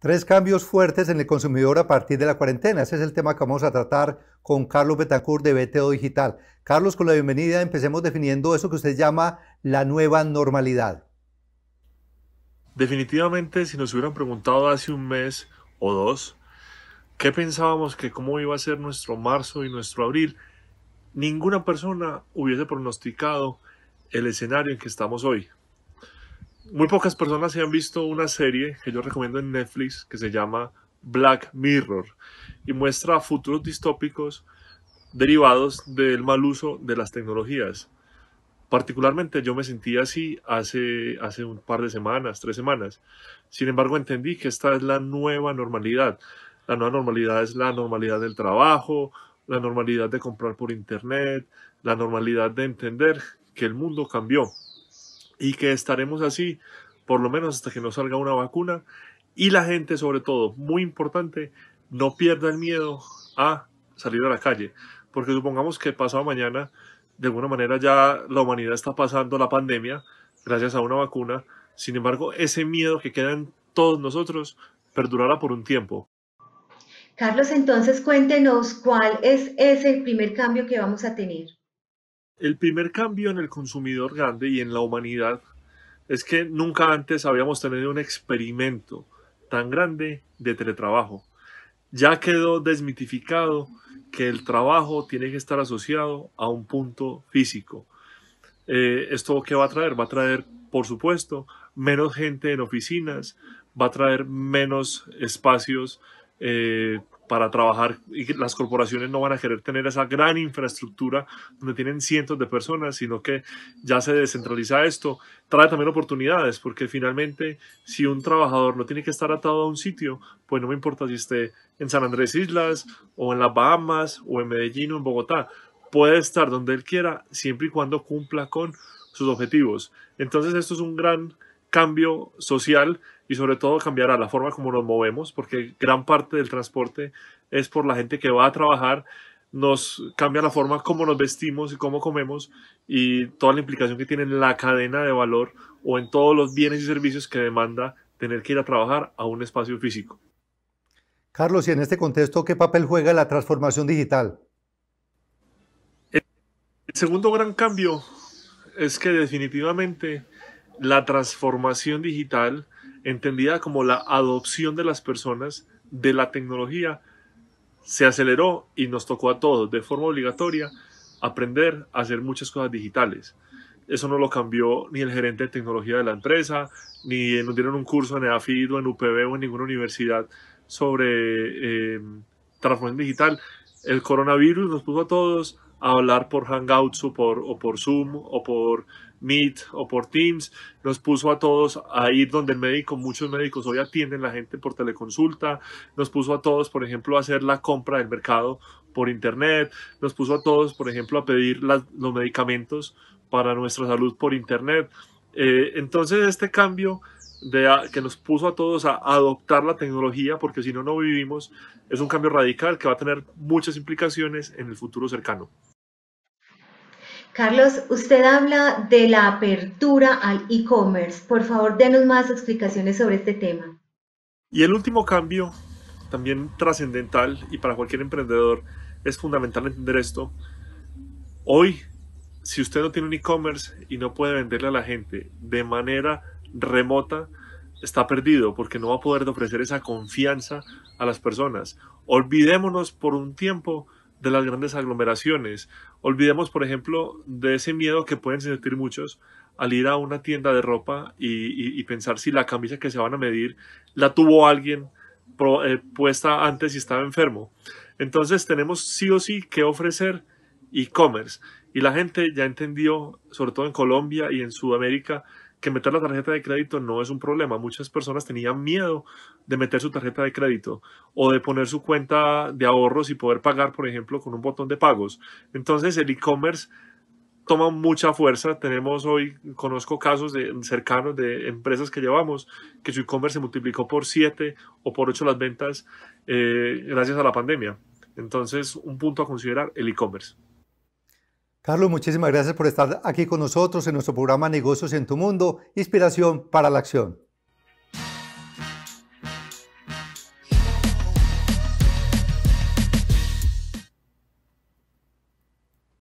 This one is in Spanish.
Tres cambios fuertes en el consumidor a partir de la cuarentena. Ese es el tema que vamos a tratar con Carlos Betancourt de BTO Digital. Carlos, con la bienvenida empecemos definiendo eso que usted llama la nueva normalidad. Definitivamente, si nos hubieran preguntado hace un mes o dos, ¿qué pensábamos que cómo iba a ser nuestro marzo y nuestro abril? Ninguna persona hubiese pronosticado el escenario en que estamos hoy muy pocas personas se han visto una serie que yo recomiendo en Netflix que se llama Black Mirror y muestra futuros distópicos derivados del mal uso de las tecnologías. Particularmente yo me sentí así hace, hace un par de semanas, tres semanas. Sin embargo, entendí que esta es la nueva normalidad. La nueva normalidad es la normalidad del trabajo, la normalidad de comprar por internet, la normalidad de entender que el mundo cambió y que estaremos así por lo menos hasta que nos salga una vacuna y la gente sobre todo, muy importante, no pierda el miedo a salir a la calle, porque supongamos que pasado mañana, de alguna manera ya la humanidad está pasando la pandemia gracias a una vacuna, sin embargo, ese miedo que queda en todos nosotros perdurará por un tiempo. Carlos, entonces cuéntenos cuál es ese primer cambio que vamos a tener. El primer cambio en el consumidor grande y en la humanidad es que nunca antes habíamos tenido un experimento tan grande de teletrabajo. Ya quedó desmitificado que el trabajo tiene que estar asociado a un punto físico. Eh, ¿Esto qué va a traer? Va a traer, por supuesto, menos gente en oficinas, va a traer menos espacios eh, para trabajar y las corporaciones no van a querer tener esa gran infraestructura donde tienen cientos de personas, sino que ya se descentraliza esto, trae también oportunidades, porque finalmente si un trabajador no tiene que estar atado a un sitio, pues no me importa si esté en San Andrés Islas o en las Bahamas o en Medellín o en Bogotá, puede estar donde él quiera siempre y cuando cumpla con sus objetivos. Entonces esto es un gran cambio social y sobre todo cambiará la forma como nos movemos, porque gran parte del transporte es por la gente que va a trabajar, nos cambia la forma como nos vestimos y cómo comemos y toda la implicación que tiene en la cadena de valor o en todos los bienes y servicios que demanda tener que ir a trabajar a un espacio físico. Carlos, y en este contexto, ¿qué papel juega la transformación digital? El segundo gran cambio es que definitivamente la transformación digital, entendida como la adopción de las personas de la tecnología, se aceleró y nos tocó a todos de forma obligatoria aprender a hacer muchas cosas digitales. Eso no lo cambió ni el gerente de tecnología de la empresa, ni nos dieron un curso en EAFID o en UPB o en ninguna universidad sobre em, transformación digital. El coronavirus nos puso a todos a hablar por Hangouts o por, o por Zoom o por Meet o por Teams, nos puso a todos a ir donde el médico, muchos médicos hoy atienden la gente por teleconsulta, nos puso a todos, por ejemplo, a hacer la compra del mercado por internet, nos puso a todos, por ejemplo, a pedir los medicamentos para nuestra salud por internet. Eh, entonces este cambio que nos puso a todos a adoptar la tecnología, porque si no, no vivimos, es un cambio radical que va a tener muchas implicaciones en el futuro cercano. Carlos, usted habla de la apertura al e-commerce. Por favor, denos más explicaciones sobre este tema. Y el último cambio, también trascendental y para cualquier emprendedor es fundamental entender esto. Hoy, si usted no tiene un e-commerce y no puede venderle a la gente de manera remota, está perdido porque no va a poder ofrecer esa confianza a las personas. Olvidémonos por un tiempo de las grandes aglomeraciones. Olvidemos, por ejemplo, de ese miedo que pueden sentir muchos al ir a una tienda de ropa y, pensar si la camisa que se van a medir la tuvo alguien eh, puesta antes y estaba enfermo. Entonces tenemos sí o sí que ofrecer e-commerce. Y la gente ya entendió, sobre todo en Colombia y en Sudamérica, que meter la tarjeta de crédito no es un problema. Muchas personas tenían miedo de meter su tarjeta de crédito o de poner su cuenta de ahorros y poder pagar, por ejemplo, con un botón de pagos. Entonces el e-commerce toma mucha fuerza. Tenemos hoy, conozco casos de, cercanos de empresas que llevamos que su e-commerce se multiplicó por siete o por ocho las ventas eh, gracias a la pandemia. Entonces, un punto a considerar, el e-commerce. Carlos, muchísimas gracias por estar aquí con nosotros en nuestro programa Negocios en tu Mundo, Inspiración para la Acción.